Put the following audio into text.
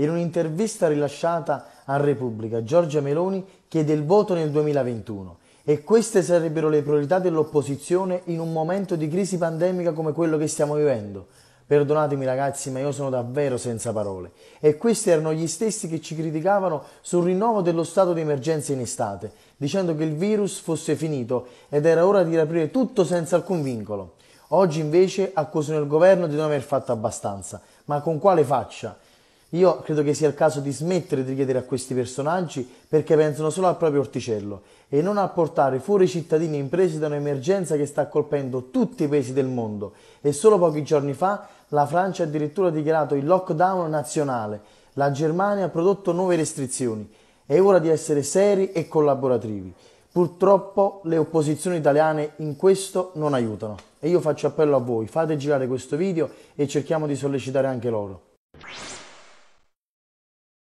In un'intervista rilasciata a Repubblica, Giorgia Meloni chiede il voto nel 2021 e queste sarebbero le priorità dell'opposizione in un momento di crisi pandemica come quello che stiamo vivendo. Perdonatemi ragazzi, ma io sono davvero senza parole. E questi erano gli stessi che ci criticavano sul rinnovo dello stato di emergenza in estate, dicendo che il virus fosse finito ed era ora di riaprire tutto senza alcun vincolo. Oggi invece accusano il governo di non aver fatto abbastanza. Ma con quale faccia? Io credo che sia il caso di smettere di chiedere a questi personaggi perché pensano solo al proprio orticello e non a portare fuori cittadini e imprese da un'emergenza che sta colpendo tutti i paesi del mondo e solo pochi giorni fa la Francia ha addirittura dichiarato il lockdown nazionale, la Germania ha prodotto nuove restrizioni. È ora di essere seri e collaborativi. Purtroppo le opposizioni italiane in questo non aiutano e io faccio appello a voi, fate girare questo video e cerchiamo di sollecitare anche loro.